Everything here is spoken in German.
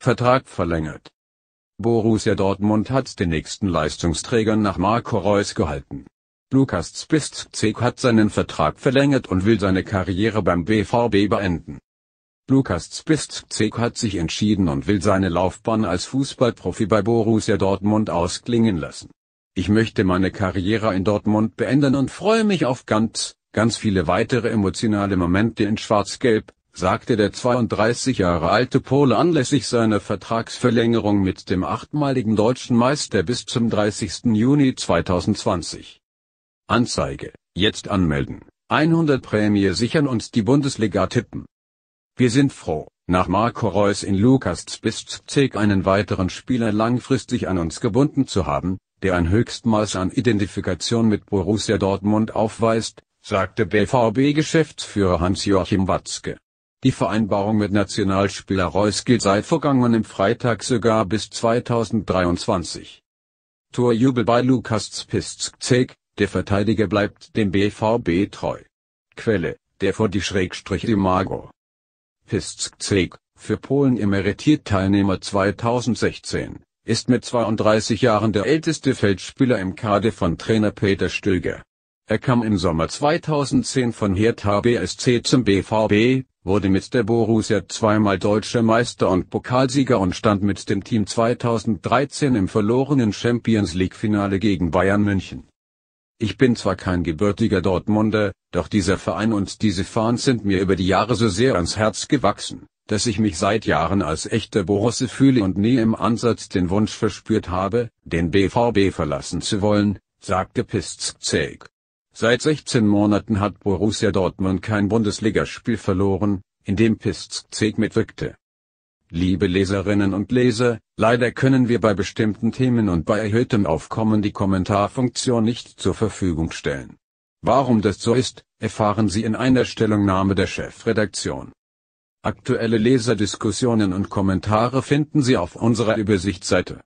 Vertrag verlängert. Borussia Dortmund hat den nächsten Leistungsträger nach Marco Reus gehalten. Lukas Zbistzek hat seinen Vertrag verlängert und will seine Karriere beim BVB beenden. Lukas Zbistzek hat sich entschieden und will seine Laufbahn als Fußballprofi bei Borussia Dortmund ausklingen lassen. Ich möchte meine Karriere in Dortmund beenden und freue mich auf ganz, ganz viele weitere emotionale Momente in Schwarz-Gelb, sagte der 32 Jahre alte Pole anlässlich seiner Vertragsverlängerung mit dem achtmaligen deutschen Meister bis zum 30. Juni 2020. Anzeige, jetzt anmelden, 100 Prämie sichern und die Bundesliga tippen. Wir sind froh, nach Marco Reus in Lukas Zbisczek einen weiteren Spieler langfristig an uns gebunden zu haben, der ein Höchstmaß an Identifikation mit Borussia Dortmund aufweist, sagte BVB-Geschäftsführer Hans-Joachim Watzke. Die Vereinbarung mit Nationalspieler Reus gilt seit vergangenem Freitag sogar bis 2023. Torjubel bei Lukas Piszczek, der Verteidiger bleibt dem BVB treu. Quelle, der vor die Schrägstrich Imago. Piszczek, für Polen emeritiert Teilnehmer 2016, ist mit 32 Jahren der älteste Feldspieler im Kader von Trainer Peter Stöger. Er kam im Sommer 2010 von Hertha BSC zum BVB, wurde mit der Borussia zweimal deutscher Meister und Pokalsieger und stand mit dem Team 2013 im verlorenen Champions League-Finale gegen Bayern München. Ich bin zwar kein gebürtiger Dortmunder, doch dieser Verein und diese Fans sind mir über die Jahre so sehr ans Herz gewachsen, dass ich mich seit Jahren als echter Borusse fühle und nie im Ansatz den Wunsch verspürt habe, den BVB verlassen zu wollen, sagte Piszczek. Seit 16 Monaten hat Borussia Dortmund kein Bundesligaspiel verloren, in dem Piszczek mitwirkte. Liebe Leserinnen und Leser, leider können wir bei bestimmten Themen und bei erhöhtem Aufkommen die Kommentarfunktion nicht zur Verfügung stellen. Warum das so ist, erfahren Sie in einer Stellungnahme der Chefredaktion. Aktuelle Leserdiskussionen und Kommentare finden Sie auf unserer Übersichtsseite.